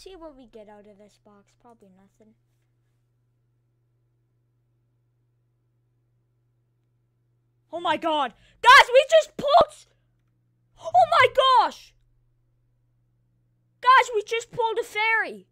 see what we get out of this box. Probably nothing. Oh my god. Guys, we just pulled... Oh my gosh! Guys, we just pulled a fairy.